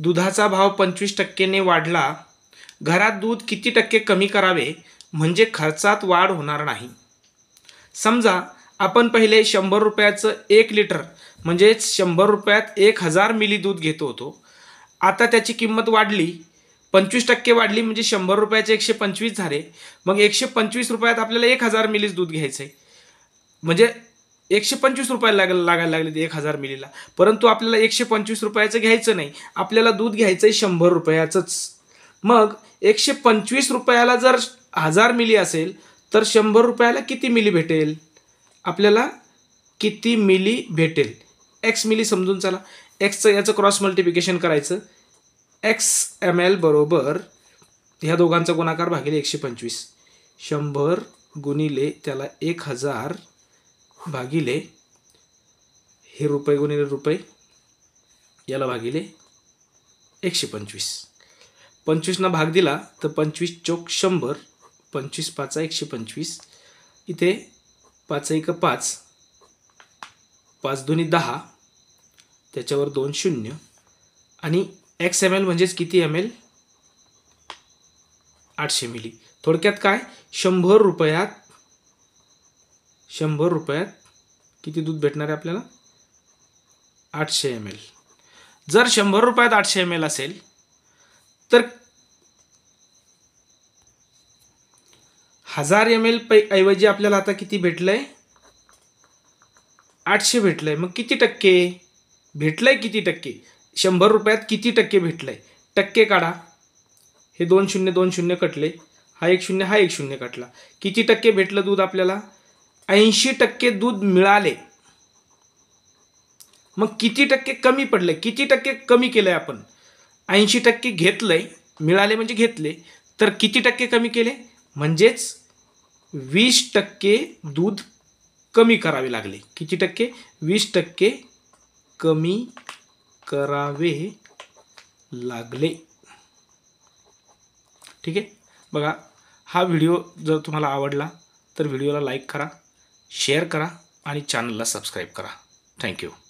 दुधाचा भाव पंचवीस टक्केने वाढला घरात दूध किती टक्के कमी करावे म्हणजे खर्चात वाढ होणार नाही समजा आपण पहिले शंभर रुपयाचं एक लिटर म्हणजेच शंभर रुपयात एक हजार मिली दूध घेतो होतो आता त्याची किंमत वाढली पंचवीस टक्के वाढली म्हणजे शंभर रुपयाचे एकशे पंचवीस झाले मग एकशे पंचवीस रुपयात आपल्याला एक हजार मिलीच दूध घ्यायचं आहे म्हणजे एकशे पंचवीस रुपयाला लाग लागायला लागले एक हजार मिलीला परंतु आपल्याला एकशे पंचवीस रुपयाचं घ्यायचं नाही आपल्याला दूध घ्यायचं आहे शंभर रुपयाचंच मग एकशे पंचवीस रुपयाला जर हजार मिली असेल तर शंभर रुपयाला किती मिली भेटेल आपल्याला किती मिली भेटेल एक्स मिली समजून चला एक्सचं याचं क्रॉस मल्टिफिकेशन करायचं एक्स एम एल बरोबर ह्या दोघांचा गुणाकार भागिले एकशे पंचवीस शंभर गुणिले त्याला एक हजार भागिले हे रुपये गुणिले रुपये याला भागिले एकशे पंचवीस पंचवीसनं भाग दिला तर पंचवीस चौक शंभर पंचवीस पाचा एकशे पंचवीस इथे पाच एक पाच पाच दोन्ही दहा त्याच्यावर दोन शून्य आणि एक्स एम एल म्हणजेच किती एम एल आठशे मिली थोडक्यात काय शंभर रुपयात शंभर रुपयात किती दूध भेटणार आहे आपल्याला आठशे एम एल जर शंभर रुपयात आठशे एम एल असेल तर हजार एम एल पै ऐवजी आपल्याला आता किती भेटलं आहे आठशे भेटलं आहे मग किती टक्के भेटलं आहे किती टक्के शंभर रुपयात किती टक्के भेटलं आहे टक्के काढा हे दोन शून्य दोन शून्य कटले हा एक शून्य हा एक शून्य कटला किती टक्के भेटलं दूध आपल्याला ऐंशी टक्के दूध मिळाले मग किती टक्के कमी पडले किती टक्के कमी केलं आहे आपण ऐंशी टक्के घेतलं आहे मिळाले म्हणजे घेतले तर किती टक्के कमी केले म्हणजेच वीस टक्के दूध कमी करावे लागले किती टक्के वीस टक्के कमी करावे लागले ठीक आहे बघा हा व्हिडिओ जर तुम्हाला आवडला तर व्हिडिओला लाईक करा शेअर करा आणि चॅनलला सबस्क्राईब करा थँक्यू